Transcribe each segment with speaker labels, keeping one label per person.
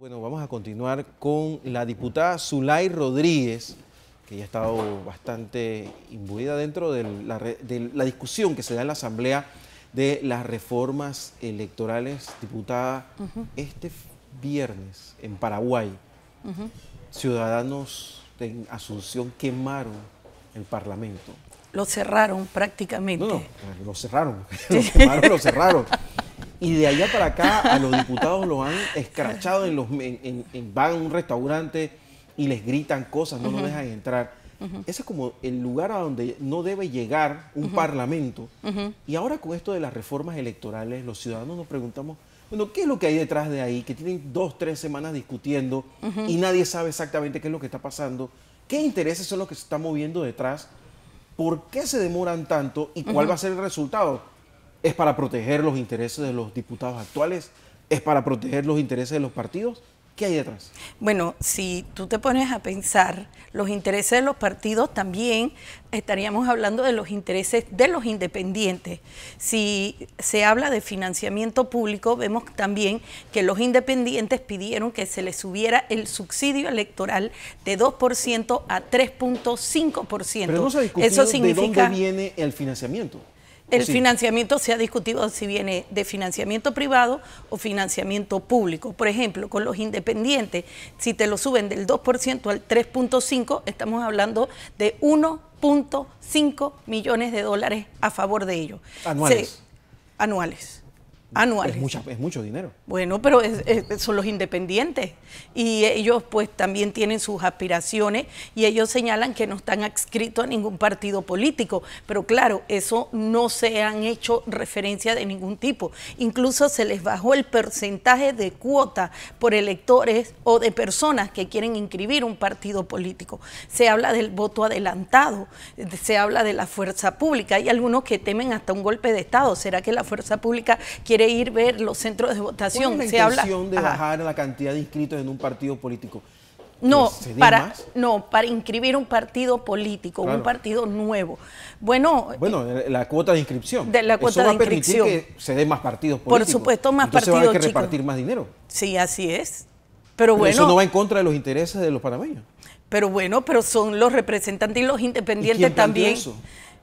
Speaker 1: Bueno, vamos a continuar con la diputada Zulay Rodríguez, que ya ha estado bastante imbuida dentro de la, discusión que se da en la Asamblea de las reformas electorales, diputada, este viernes en Paraguay, ciudadanos en Asunción quemaron el Parlamento.
Speaker 2: Lo cerraron prácticamente. No,
Speaker 1: lo cerraron. lo quemaron, lo cerraron. Y de allá para acá a los diputados los han escrachado en los van a un restaurante y les gritan cosas, no nos dejan entrar. Ese es como el lugar a donde no debe llegar un parlamento. Y ahora con esto de las reformas electorales, los ciudadanos nos preguntamos, bueno, ¿qué es lo que hay detrás de ahí? Que tienen dos, tres semanas discutiendo y nadie sabe exactamente qué es lo que está pasando. ¿Qué intereses son los que se están moviendo detrás? ¿Por qué se demoran tanto y cuál va a ser el resultado? ¿Es para proteger los intereses de los diputados actuales? ¿Es para proteger los intereses de los partidos?
Speaker 2: ¿Qué hay detrás? Bueno, si tú te pones a pensar, los intereses de los partidos también estaríamos hablando de los intereses de los independientes. Si se habla de financiamiento público, vemos también que los independientes pidieron que se les subiera el subsidio electoral de 2% a 3.5%. Pero no Eso significa... de dónde
Speaker 1: viene el financiamiento.
Speaker 2: El financiamiento se ha discutido si viene de financiamiento privado o financiamiento público. Por ejemplo, con los independientes, si te lo suben del 2% al 3.5, estamos hablando de 1.5 millones de dólares a favor de ellos. Anuales. anuales anuales.
Speaker 1: Es, mucho dinero.
Speaker 2: Bueno, pero son los independientes y ellos pues también tienen sus aspiraciones y ellos señalan que no están adscritos a ningún partido político, pero claro, eso no se han hecho referencia de ningún tipo. Incluso se les bajó el porcentaje de cuota por electores o de personas que quieren inscribir un partido político. Se habla del voto adelantado, se habla de la fuerza pública. Hay algunos que temen hasta un golpe de Estado. ¿Será que la fuerza pública quiere quiere ir ver los centros de votación. ¿Cuál es la habla? de bajar
Speaker 1: la cantidad de inscritos en un partido político?
Speaker 2: No, para, no, para inscribir un partido político, un partido nuevo. Bueno,
Speaker 1: bueno, eh, la cuota de inscripción. De la cuota de inscripción. A que se den más partidos políticos. Por supuesto, más Entonces partidos. Va a que repartir más dinero.
Speaker 2: Sí, así es. Pero, bueno. Eso no va en
Speaker 1: contra de los intereses de los panameños.
Speaker 2: Pero bueno, pero son los representantes y los independientes también.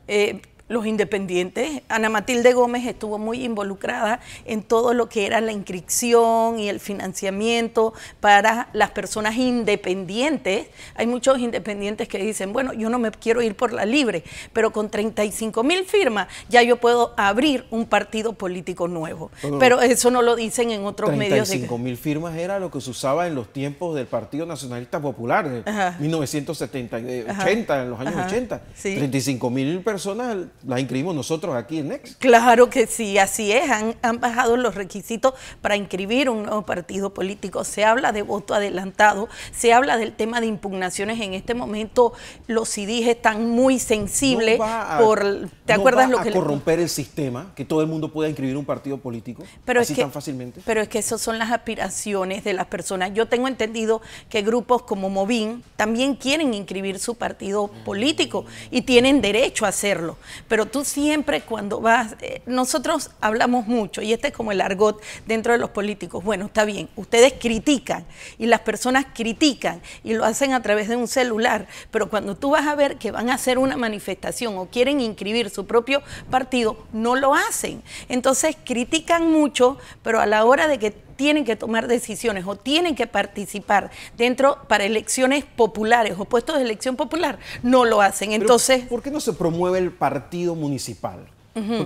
Speaker 2: Eh, los independientes. Ana Matilde Gómez estuvo muy involucrada en todo lo que era la inscripción y el financiamiento para las personas independientes. Hay muchos independientes que dicen, bueno, yo no me quiero ir por la libre, pero con 35 mil firmas ya yo puedo abrir un partido político nuevo. pero eso no lo dicen en otros medios. 35
Speaker 1: mil firmas era lo que se usaba en los tiempos del Partido Nacionalista Popular, en 1970, 80, en los años 80. 35 mil personas las inscribimos nosotros aquí en Next.
Speaker 2: Claro que sí, así es. Han, bajado los requisitos para inscribir un nuevo partido político. Se habla de voto adelantado, se habla del tema de impugnaciones. En este momento los CIDIs están muy sensibles por... ¿Te acuerdas lo que... corromper
Speaker 1: el sistema, que todo el mundo pueda inscribir un partido político pero así es tan fácilmente.
Speaker 2: Pero es que esas son las aspiraciones de las personas. Yo tengo entendido que grupos como Movin también quieren inscribir su partido político y tienen derecho a hacerlo pero tú siempre cuando vas, eh, nosotros hablamos mucho y este es como el argot dentro de los políticos. Bueno, está bien, ustedes critican y las personas critican y lo hacen a través de un celular, pero cuando tú vas a ver que van a hacer una manifestación o quieren inscribir su propio partido, no lo hacen. Entonces critican mucho, pero a la hora de que tienen que tomar decisiones o tienen que participar dentro para elecciones populares o puestos de elección popular, no lo hacen. Entonces, ¿por qué no se promueve el
Speaker 1: partido municipal?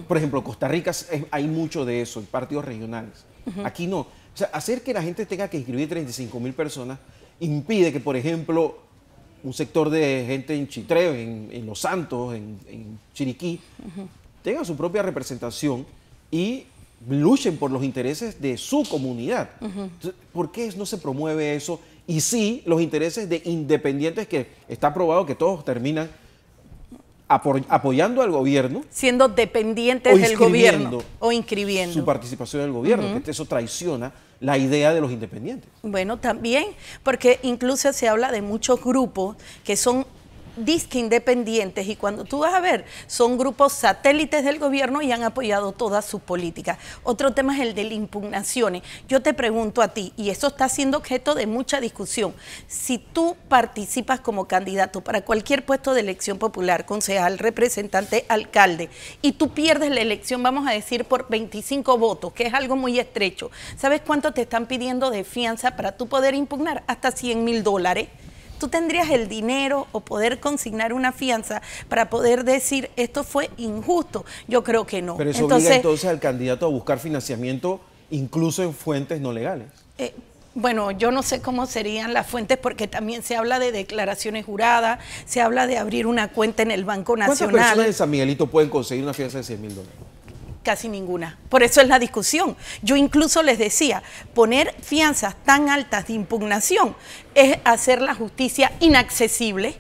Speaker 1: Por ejemplo, Costa Rica hay mucho de eso, partidos regionales. Aquí no. O sea, hacer que la gente tenga que inscribir 35 mil personas impide que, por ejemplo, un sector de gente en Chitreo, en, Los Santos, en, Chiriquí, tenga su propia representación y luchen por los intereses de su comunidad. ¿Por qué no se promueve eso? Y sí, los intereses de independientes que está probado que todos terminan apoyando al gobierno.
Speaker 2: Siendo dependientes del gobierno. O inscribiendo. Su
Speaker 1: participación en el gobierno, eso traiciona la idea de los independientes.
Speaker 2: Bueno, también, porque incluso se habla de muchos grupos que son disque independientes y cuando tú vas a ver, son grupos satélites del gobierno y han apoyado todas sus políticas. Otro tema es el de las impugnaciones. Yo te pregunto a ti, y eso está siendo objeto de mucha discusión, si tú participas como candidato para cualquier puesto de elección popular, concejal, representante, alcalde, y tú pierdes la elección, vamos a decir, por 25 votos, que es algo muy estrecho, ¿sabes cuánto te están pidiendo de fianza para tú poder impugnar? Hasta 100 mil dólares tú tendrías el dinero o poder consignar una fianza para poder decir esto fue injusto. Yo creo que no. Pero eso entonces, obliga entonces
Speaker 1: al candidato a buscar financiamiento incluso en fuentes no legales.
Speaker 2: Eh, bueno, yo no sé cómo serían las fuentes porque también se habla de declaraciones juradas, se habla de abrir una cuenta en el Banco Nacional. ¿Cuántas personas de
Speaker 1: San Miguelito pueden conseguir una fianza de 100 mil dólares?
Speaker 2: Casi ninguna. Por eso es la discusión. Yo incluso les decía, poner fianzas tan altas de impugnación es hacer la justicia inaccesible.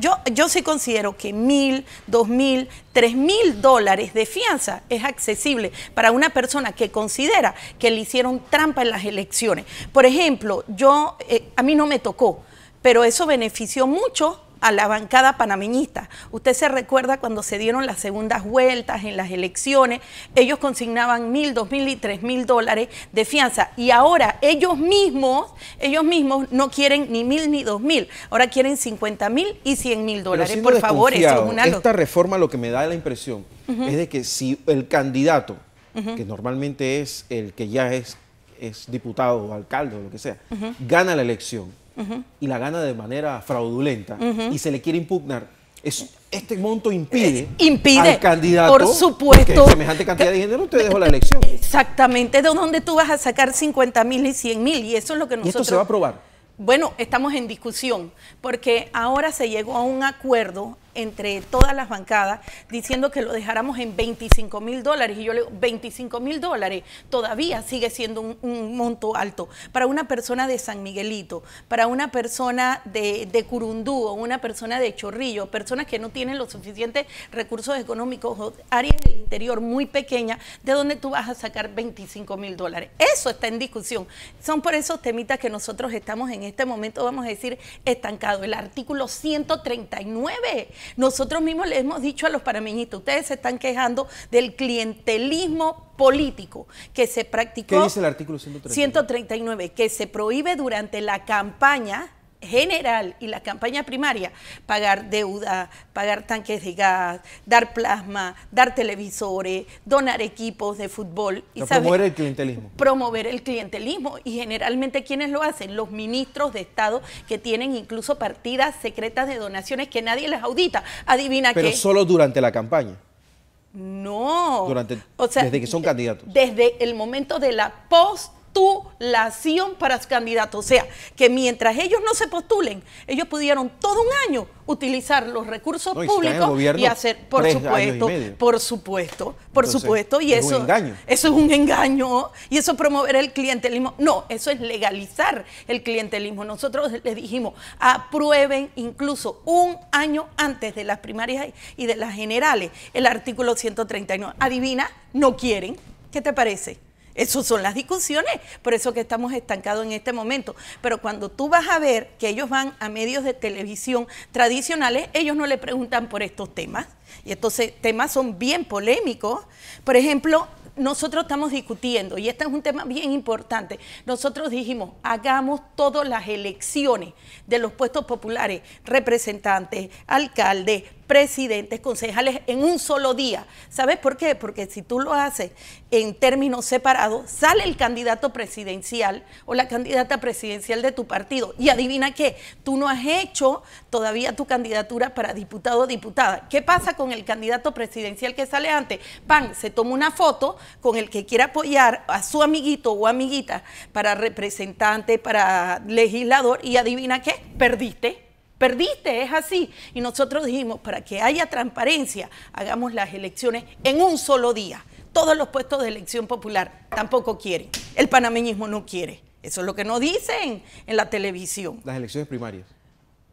Speaker 2: Yo, yo sí considero que mil, dos mil, tres mil dólares de fianza es accesible para una persona que considera que le hicieron trampa en las elecciones. Por ejemplo, yo, eh, a mí no me tocó, pero eso benefició mucho a la bancada panameñista. Usted se recuerda cuando se dieron las segundas vueltas en las elecciones, ellos consignaban mil, dos mil y tres mil dólares de fianza y ahora ellos mismos, ellos mismos no quieren ni mil ni dos mil, ahora quieren cincuenta mil y cien mil dólares. Por favor, eso es una... Esta
Speaker 1: reforma lo que me da la impresión es de que si el candidato, que normalmente es el que ya es, es diputado o alcalde o lo que sea, gana la elección, y la gana de manera fraudulenta y se le quiere impugnar,
Speaker 2: este monto
Speaker 1: impide, impide al candidato. Por supuesto. semejante cantidad de dinero te dejo la elección.
Speaker 2: Exactamente, de dónde tú vas a sacar 50 mil y 100 mil, y eso es lo que nosotros. ¿Y esto se va a aprobar? Bueno, estamos en discusión, porque ahora se llegó a un acuerdo entre todas las bancadas diciendo que lo dejáramos en 25 mil dólares. Y yo le digo, 25 mil dólares todavía sigue siendo un, monto alto para una persona de San Miguelito, para una persona de, Curundú o una persona de Chorrillo, personas que no tienen los suficientes recursos económicos, áreas del interior muy pequeñas, de donde tú vas a sacar 25 mil dólares. Eso está en discusión. Son por esos temitas que nosotros estamos en este momento, vamos a decir, estancados. El artículo 139 nosotros mismos le hemos dicho a los panameñistas: ustedes se están quejando del clientelismo político que se practicó. ¿Qué dice el
Speaker 1: artículo 139?
Speaker 2: 139, que se prohíbe durante la campaña general y la campaña primaria, pagar deuda, pagar tanques de gas, dar plasma, dar televisores, donar equipos de fútbol. Y, Promover el clientelismo. Promover el clientelismo. Y generalmente, ¿quiénes lo hacen? Los ministros de Estado que tienen incluso partidas secretas de donaciones que nadie les audita. Adivina Pero solo
Speaker 1: durante la campaña.
Speaker 2: No. Durante,
Speaker 1: o sea, desde que son candidatos.
Speaker 2: Desde el momento de la post postulación para candidatos. O sea, que mientras ellos no se postulen, ellos pudieron todo un año utilizar los recursos públicos y hacer, por supuesto, por supuesto, por supuesto, y eso, eso es un engaño, y eso promover el clientelismo. No, eso es legalizar el clientelismo. Nosotros les dijimos, aprueben incluso un año antes de las primarias y de las generales el artículo 139. Adivina, no quieren. ¿Qué te parece? Esas son las discusiones, por eso que estamos estancados en este momento. Pero cuando tú vas a ver que ellos van a medios de televisión tradicionales, ellos no le preguntan por estos temas. Y entonces temas son bien polémicos. Por ejemplo, nosotros estamos discutiendo, y este es un tema bien importante, nosotros dijimos, hagamos todas las elecciones de los puestos populares, representantes, alcaldes, presidentes, concejales en un solo día. ¿Sabes por qué? Porque si tú lo haces en términos separados, sale el candidato presidencial o la candidata presidencial de tu partido. Y adivina qué, tú no has hecho todavía tu candidatura para diputado o diputada. ¿Qué pasa con el candidato presidencial que sale antes? Pan, se toma una foto con el que quiere apoyar a su amiguito o amiguita para representante, para legislador y adivina qué, perdiste. Perdiste, es así. Y nosotros dijimos, para que haya transparencia, hagamos las elecciones en un solo día. Todos los puestos de elección popular tampoco quieren. El panameñismo no quiere. Eso es lo que nos dicen en la televisión.
Speaker 1: Las elecciones primarias.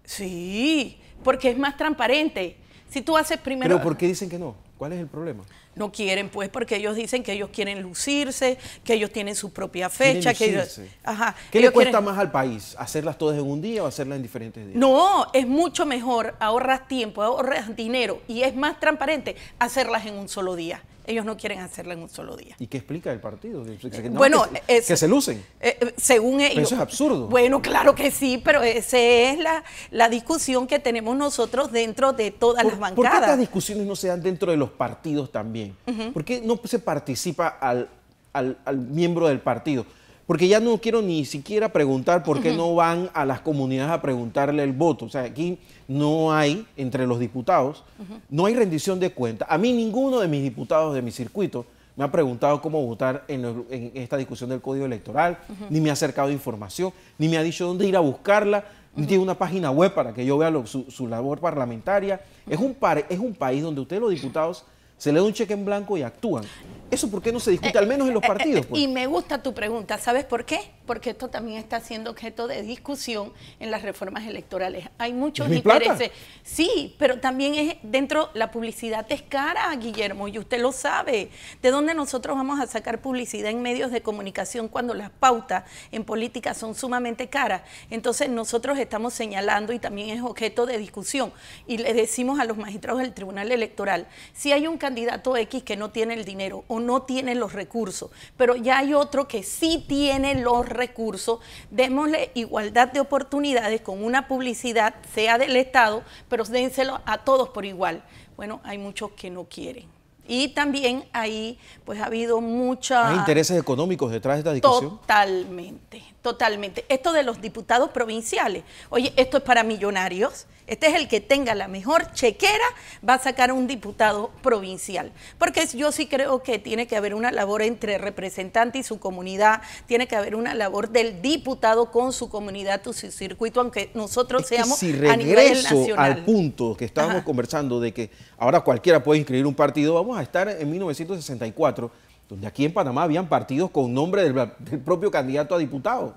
Speaker 2: Sí, porque es más transparente. Si tú haces primero... Pero ¿por
Speaker 1: qué dicen que no? ¿Cuál es el problema?
Speaker 2: No quieren, pues, porque ellos dicen que ellos quieren lucirse, que ellos tienen su propia fecha. Que ellos, ajá, ¿Qué le cuesta más
Speaker 1: al país? ¿Hacerlas todas en un día o hacerlas en diferentes días?
Speaker 2: No, es mucho mejor, ahorras tiempo, ahorras dinero y es más transparente hacerlas en un solo día ellos no quieren hacerla en un solo día.
Speaker 1: ¿Y qué explica el partido? Que, bueno, que, se lucen.
Speaker 2: Eh, eh, según ellos. eso es absurdo. Bueno, claro que sí, pero esa es la, la discusión que tenemos nosotros dentro de todas las bancadas. ¿Por qué estas
Speaker 1: discusiones no se dan dentro de los partidos también? ¿Por qué no se participa al, al, al miembro del partido? porque ya no quiero ni siquiera preguntar por qué no van a las comunidades a preguntarle el voto. O sea, aquí no hay, entre los diputados, no hay rendición de cuentas. A mí ninguno de mis diputados de mi circuito me ha preguntado cómo votar en, esta discusión del código electoral, ni me ha acercado información, ni me ha dicho dónde ir a buscarla, ni tiene una página web para que yo vea su, labor parlamentaria. Es un, es un país donde ustedes los diputados se le da un cheque en blanco y actúan. ¿Eso por qué no se discute, eh, al menos en los eh, eh, partidos? Pues? Y me
Speaker 2: gusta tu pregunta, ¿sabes por qué? Porque esto también está siendo objeto de discusión en las reformas electorales. Hay muchos intereses. Sí, pero también es dentro, la publicidad es cara, Guillermo, y usted lo sabe. ¿De dónde nosotros vamos a sacar publicidad en medios de comunicación cuando las pautas en política son sumamente caras? Entonces nosotros estamos señalando y también es objeto de discusión. Y le decimos a los magistrados del Tribunal Electoral, si hay un candidato X que no tiene el dinero o no tiene los recursos, pero ya hay otro que sí tiene los recursos. Démosle igualdad de oportunidades con una publicidad, sea del Estado, pero dénselo a todos por igual. Bueno, hay muchos que no quieren. Y también ahí pues ha habido mucha... Hay intereses
Speaker 1: económicos detrás de esta discusión.
Speaker 2: Totalmente. Totalmente. Esto de los diputados provinciales, oye, esto es para millonarios. Este es el que tenga la mejor chequera, va a sacar un diputado provincial. Porque yo sí creo que tiene que haber una labor entre representante y su comunidad, tiene que haber una labor del diputado con su comunidad, tu su circuito, aunque nosotros seamos a nivel nacional. al
Speaker 1: punto que estábamos conversando de que ahora cualquiera puede inscribir un partido, vamos a estar en 1964 donde aquí en Panamá habían partidos con nombre del, propio candidato a diputado.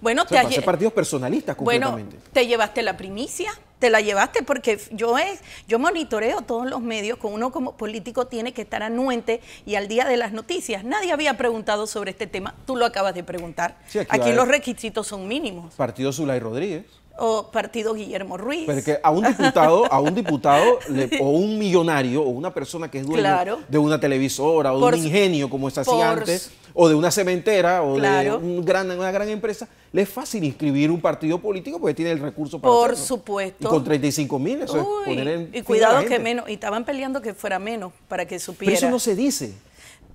Speaker 2: Bueno, te partidos
Speaker 1: personalistas completamente.
Speaker 2: te llevaste la primicia, te la llevaste porque yo es, yo monitoreo todos los medios, con uno como político tiene que estar anuente y al día de las noticias. Nadie había preguntado sobre este tema, tú lo acabas de preguntar. aquí, aquí los requisitos son mínimos.
Speaker 1: Partido Zulay Rodríguez
Speaker 2: o partido Guillermo Ruiz.
Speaker 1: Pero a un diputado, a un diputado o un millonario o una persona que es dueño de una televisora o de un ingenio como es hacía antes o de una cementera o de gran, una gran empresa, le es fácil inscribir un partido político porque tiene el recurso para Por
Speaker 2: supuesto. Y con
Speaker 1: 35 mil, eso poner en Y cuidado que menos,
Speaker 2: y estaban peleando que fuera menos para que supiera. Pero eso no se dice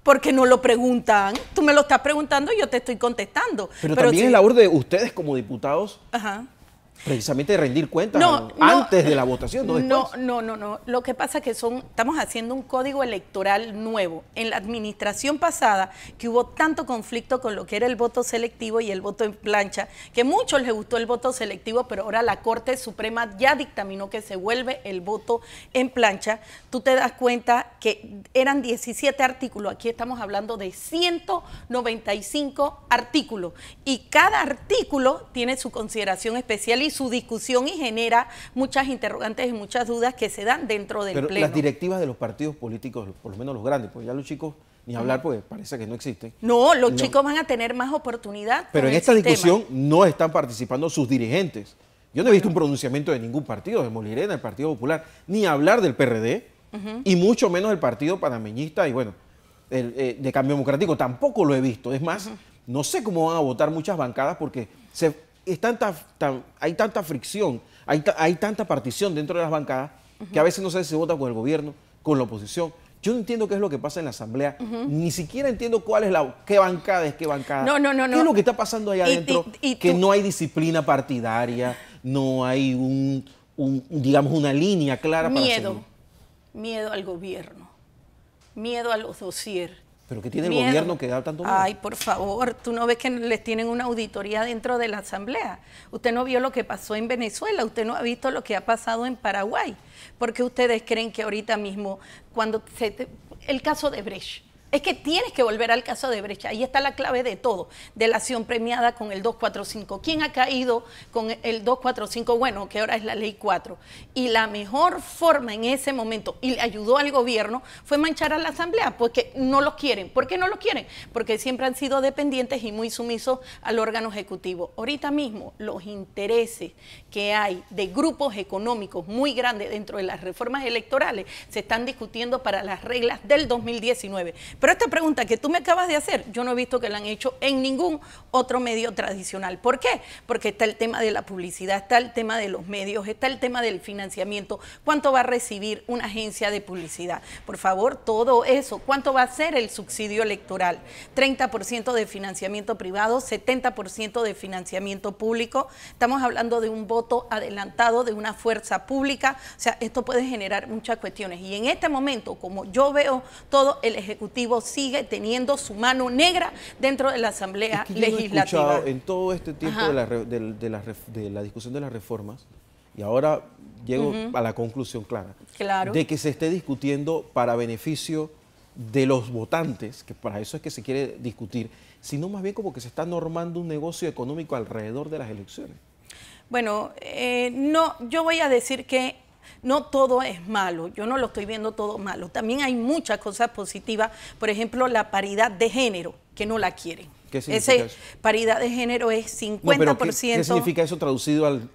Speaker 2: porque no lo preguntan. Tú me lo estás preguntando y yo te estoy contestando. Pero, también es la labor
Speaker 1: de ustedes como diputados Ajá. Precisamente rendir cuentas antes de la votación, no después.
Speaker 2: No, no, no, no. Lo que pasa es que son, estamos haciendo un código electoral nuevo. En la administración pasada, que hubo tanto conflicto con lo que era el voto selectivo y el voto en plancha, que a muchos les gustó el voto selectivo, pero ahora la Corte Suprema ya dictaminó que se vuelve el voto en plancha. Tú te das cuenta que eran 17 artículos, aquí estamos hablando de 195 artículos, y cada artículo tiene su consideración especial su discusión y genera muchas interrogantes y muchas dudas que se dan dentro del Pero Las
Speaker 1: directivas de los partidos políticos, por lo menos los grandes, porque ya los chicos ni hablar pues parece que no existen. No, los chicos
Speaker 2: van a tener más oportunidad. Pero en esta discusión
Speaker 1: no están participando sus dirigentes. Yo no he visto un pronunciamiento de ningún partido, de Molirena, el Partido Popular, ni hablar del PRD, y mucho menos el Partido Panameñista y bueno, eh, de Cambio Democrático. Tampoco lo he visto. Es más, no sé cómo van a votar muchas bancadas porque se tanta, hay tanta fricción, hay, tanta partición dentro de las bancadas que a veces no sé si se vota con el gobierno, con la oposición. Yo no entiendo qué es lo que pasa en la asamblea, ni siquiera entiendo cuál es la qué bancada es qué bancada. No, no, no, ¿Qué es lo que está pasando allá adentro? que no hay disciplina partidaria, no hay un, digamos una línea clara miedo, para
Speaker 2: miedo, miedo al gobierno, miedo a los dosier,
Speaker 1: ¿Pero qué tiene el gobierno que da tanto miedo? Ay,
Speaker 2: por favor, tú no ves que les tienen una auditoría dentro de la Asamblea. Usted no vio lo que pasó en Venezuela, usted no ha visto lo que ha pasado en Paraguay. Porque ustedes creen que ahorita mismo, cuando se... el caso de Brecht es que tienes que volver al caso de Brecha. Ahí está la clave de todo, de la acción premiada con el 245. ¿Quién ha caído con el 245? Bueno, que ahora es la ley 4. Y la mejor forma en ese momento, y le ayudó al gobierno, fue manchar a la Asamblea, porque no lo quieren. ¿Por qué no lo quieren? Porque siempre han sido dependientes y muy sumisos al órgano ejecutivo. Ahorita mismo, los intereses que hay de grupos económicos muy grandes dentro de las reformas electorales se están discutiendo para las reglas del 2019 pero esta pregunta que tú me acabas de hacer, yo no he visto que la han hecho en ningún otro medio tradicional. ¿Por qué? Porque está el tema de la publicidad, está el tema de los medios, está el tema del financiamiento. ¿Cuánto va a recibir una agencia de publicidad? Por favor, todo eso. ¿Cuánto va a ser el subsidio electoral? 30% de financiamiento privado, 70% de financiamiento público. Estamos hablando de un voto adelantado, de una fuerza pública. O sea, esto puede generar muchas cuestiones. Y en este momento, como yo veo todo el Ejecutivo, sigue teniendo su mano negra dentro de la Asamblea Legislativa.
Speaker 1: en todo este tiempo de la, discusión de las reformas, y ahora llego a la conclusión clara, de que se esté discutiendo para beneficio de los votantes, que para eso es que se quiere discutir, sino más bien como que se está normando un negocio económico alrededor de las elecciones.
Speaker 2: Bueno, eh, no, yo voy a decir que no todo es malo, yo no lo estoy viendo todo malo. También hay muchas cosas positivas, por ejemplo, la paridad de género, que no la quieren. ¿Qué significa Ese, Paridad de género es 50%. ¿qué, significa
Speaker 1: eso traducido al,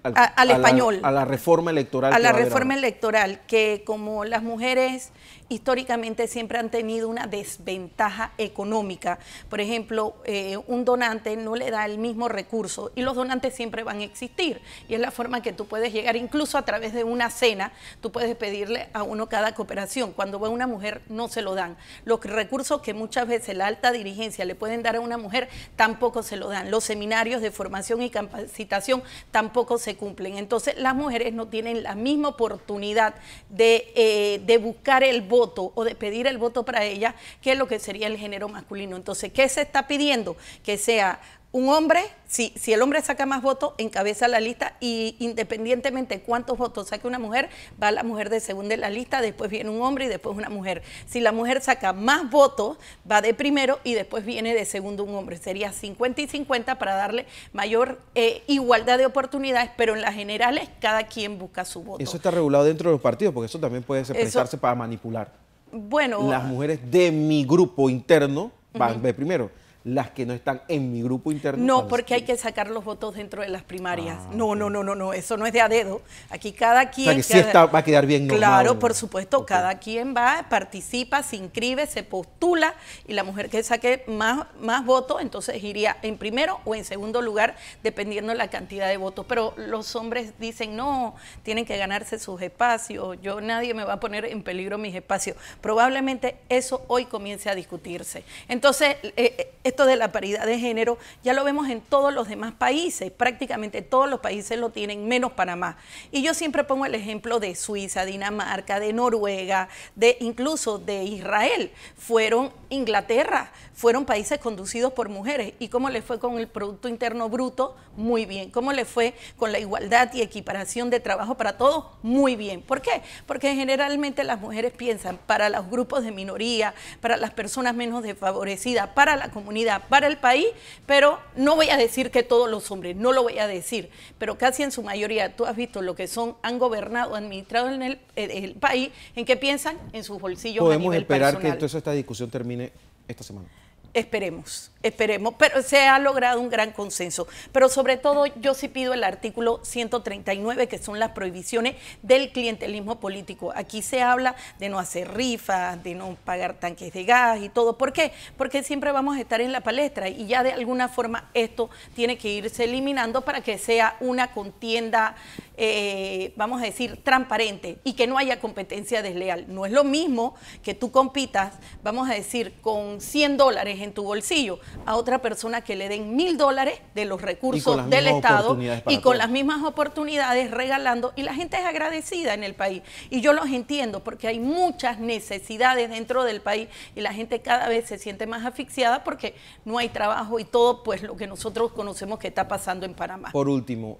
Speaker 1: español? a la reforma electoral. A la reforma
Speaker 2: electoral, que como las mujeres históricamente siempre han tenido una desventaja económica. Por ejemplo, eh, un donante no le da el mismo recurso y los donantes siempre van a existir. Y es la forma que tú puedes llegar, incluso a través de una cena, tú puedes pedirle a uno cada cooperación. Cuando va una mujer no se lo dan. Los recursos que muchas veces la alta dirigencia le pueden dar a una mujer tampoco se lo dan. Los seminarios de formación y capacitación tampoco se cumplen. Entonces las mujeres no tienen la misma oportunidad de, eh, de buscar el voto o de pedir el voto para ellas que lo que sería el género masculino. Entonces, ¿qué se está pidiendo? Que sea un hombre, si, si el hombre saca más votos, encabeza la lista y independientemente cuántos votos saque una mujer, va la mujer de segunda en la lista, después viene un hombre y después una mujer. Si la mujer saca más votos, va de primero y después viene de segundo un hombre. Sería 50 y 50 para darle mayor eh, igualdad de oportunidades, pero en las generales cada quien busca su voto. Eso
Speaker 1: está regulado dentro de los partidos, porque eso también puede prestarse para manipular.
Speaker 2: Bueno. Las
Speaker 1: mujeres de mi grupo interno van de primero las que no están en mi grupo interno. No, porque
Speaker 2: hay que sacar los votos dentro de las primarias. Ah, no, no, no, no, no, eso no es de a dedo. Aquí cada quien... va
Speaker 1: a quedar bien Claro, por
Speaker 2: supuesto, cada quien va, participa, se inscribe, se postula y la mujer que saque más, más votos, entonces iría en primero o en segundo lugar, dependiendo la cantidad de votos. Pero los hombres dicen, no, tienen que ganarse sus espacios, yo nadie me va a poner en peligro mis espacios. Probablemente eso hoy comience a discutirse. Entonces, eh, eh, de la paridad de género ya lo vemos en todos los demás países, prácticamente todos los países lo tienen, menos Panamá. Y yo siempre pongo el ejemplo de Suiza, Dinamarca, de Noruega, de incluso de Israel. Fueron Inglaterra, fueron países conducidos por mujeres. ¿Y cómo les fue con el Producto Interno Bruto? Muy bien. ¿Cómo le fue con la igualdad y equiparación de trabajo para todos? Muy bien. ¿Por qué? Porque generalmente las mujeres piensan para los grupos de minoría, para las personas menos desfavorecidas, para la comunidad para el país, pero no voy a decir que todos los hombres, no lo voy a decir, pero casi en su mayoría, tú has visto lo que son, han gobernado, administrado en el, país, en qué piensan en sus bolsillos. Podemos a esperar que entonces
Speaker 1: esta discusión termine esta semana.
Speaker 2: Esperemos. Esperemos, pero se ha logrado un gran consenso. Pero sobre todo yo sí pido el artículo 139, que son las prohibiciones del clientelismo político. Aquí se habla de no hacer rifas, de no pagar tanques de gas y todo. ¿Por qué? Porque siempre vamos a estar en la palestra y ya de alguna forma esto tiene que irse eliminando para que sea una contienda, eh, vamos a decir, transparente y que no haya competencia desleal. No es lo mismo que tú compitas, vamos a decir, con 100 dólares en tu bolsillo a otra persona que le den mil dólares de los recursos del Estado y con las mismas oportunidades regalando y la gente es agradecida en el país y yo los entiendo porque hay muchas necesidades dentro del país y la gente cada vez se siente más asfixiada porque no hay trabajo y todo pues lo que nosotros conocemos que está pasando en Panamá.
Speaker 1: Por último,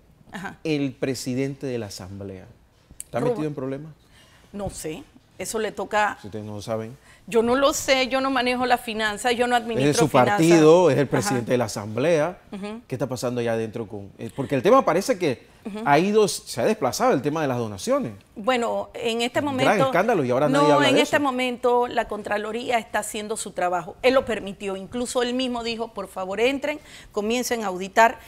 Speaker 1: el presidente de la Asamblea, ¿está metido en problemas?
Speaker 2: No sé, eso le toca...
Speaker 1: Si ustedes no lo saben.
Speaker 2: Yo no lo sé, yo no manejo la finanza, yo no administro Es de su partido, es el presidente
Speaker 1: de la asamblea. ¿Qué está pasando allá adentro con...? Eh, porque el tema parece que ha ido, se ha desplazado el tema de las donaciones.
Speaker 2: Bueno, en este momento... Gran escándalo y ahora no, nadie habla en este momento la Contraloría está haciendo su trabajo. Él lo permitió, incluso él mismo dijo, por favor entren, comiencen a auditar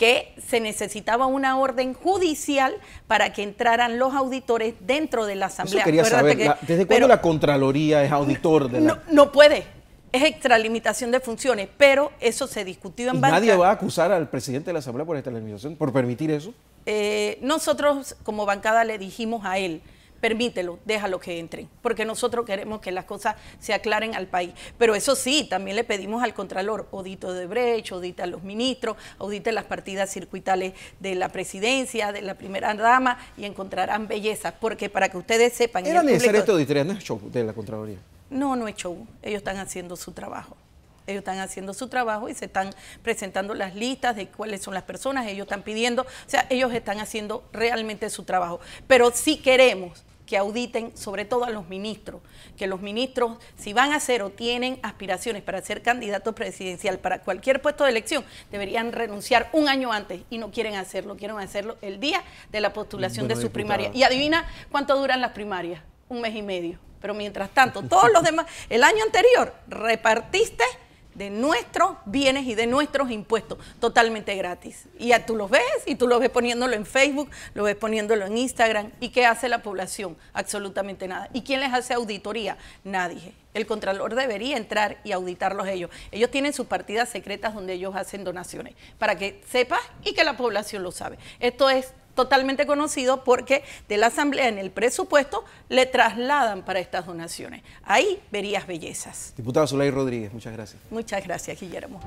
Speaker 2: que se necesitaba una orden judicial para que entraran los auditores dentro de la Asamblea. ¿desde cuándo
Speaker 1: la Contraloría es auditor de la...
Speaker 2: No, puede, es extralimitación de funciones, pero eso se discutió en bancada. ¿Nadie va a
Speaker 1: acusar al presidente de la Asamblea por extralimitación, por permitir eso?
Speaker 2: Eh, nosotros como bancada le dijimos a él, permítelo, déjalo que entren, porque nosotros queremos que las cosas se aclaren al país. Pero eso sí, también le pedimos al Contralor, audito de brecha, audita a los ministros, audite las partidas circuitales de la presidencia, de la primera dama, y encontrarán bellezas, porque para que ustedes sepan... ¿Era necesario esta
Speaker 1: auditoría, no es show de la Contraloría?
Speaker 2: No, no es show, ellos están haciendo su trabajo. Ellos están haciendo su trabajo y se están presentando las listas de cuáles son las personas, ellos están pidiendo, o sea, ellos están haciendo realmente su trabajo. Pero sí queremos que auditen sobre todo a los ministros, que los ministros si van a ser o tienen aspiraciones para ser candidato presidencial para cualquier puesto de elección, deberían renunciar un año antes y no quieren hacerlo, quieren hacerlo el día de la postulación de su primaria. Y adivina cuánto duran las primarias, un mes y medio. Pero mientras tanto, todos los demás, el año anterior repartiste de nuestros bienes y de nuestros impuestos, totalmente gratis. Y a tú los ves y tú los ves poniéndolo en Facebook, lo ves poniéndolo en Instagram. ¿Y qué hace la población? Absolutamente nada. ¿Y quién les hace auditoría? Nadie. El Contralor debería entrar y auditarlos ellos. Ellos tienen sus partidas secretas donde ellos hacen donaciones, para que sepas y que la población lo sabe. Esto es totalmente conocido porque de la Asamblea en el presupuesto le trasladan para estas donaciones. Ahí verías bellezas.
Speaker 1: Diputada Zulay Rodríguez, muchas gracias.
Speaker 2: Muchas gracias, Guillermo.